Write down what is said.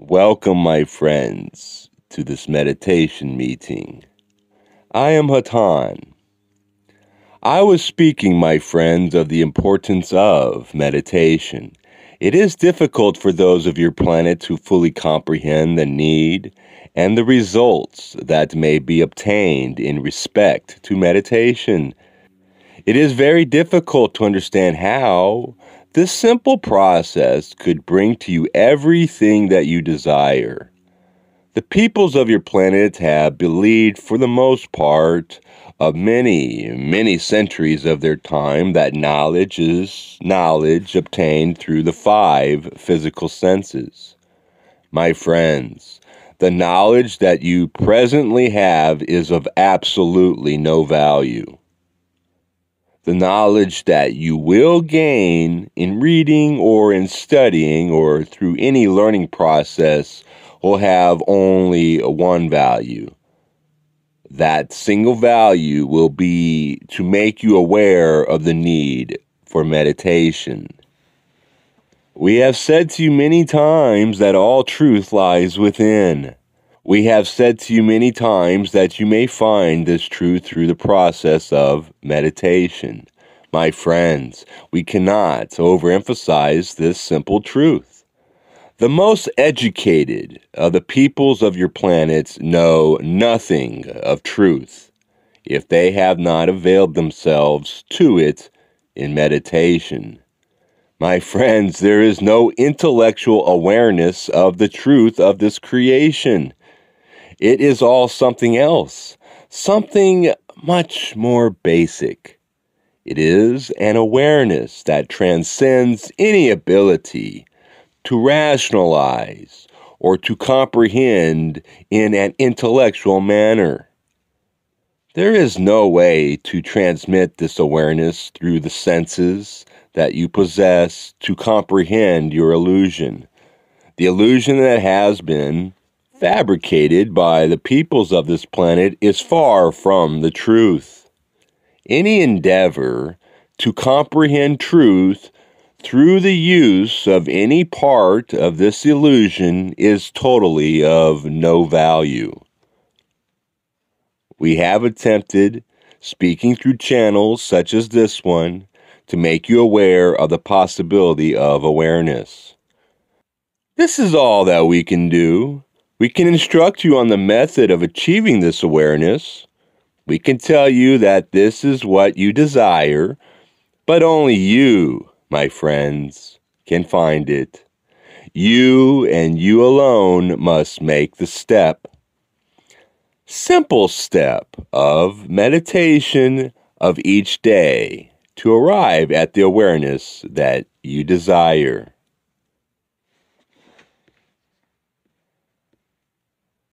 Welcome, my friends, to this meditation meeting. I am Hatan. I was speaking, my friends, of the importance of meditation. It is difficult for those of your planet to fully comprehend the need and the results that may be obtained in respect to meditation. It is very difficult to understand how this simple process could bring to you everything that you desire. The peoples of your planet have believed, for the most part, of many, many centuries of their time, that knowledge is knowledge obtained through the five physical senses. My friends, the knowledge that you presently have is of absolutely no value the knowledge that you will gain in reading or in studying or through any learning process will have only one value. That single value will be to make you aware of the need for meditation. We have said to you many times that all truth lies within. We have said to you many times that you may find this truth through the process of meditation. My friends, we cannot overemphasize this simple truth. The most educated of the peoples of your planets know nothing of truth if they have not availed themselves to it in meditation. My friends, there is no intellectual awareness of the truth of this creation it is all something else, something much more basic. It is an awareness that transcends any ability to rationalize or to comprehend in an intellectual manner. There is no way to transmit this awareness through the senses that you possess to comprehend your illusion, the illusion that has been fabricated by the peoples of this planet is far from the truth. Any endeavor to comprehend truth through the use of any part of this illusion is totally of no value. We have attempted, speaking through channels such as this one, to make you aware of the possibility of awareness. This is all that we can do. We can instruct you on the method of achieving this awareness. We can tell you that this is what you desire, but only you, my friends, can find it. You and you alone must make the step. Simple step of meditation of each day to arrive at the awareness that you desire.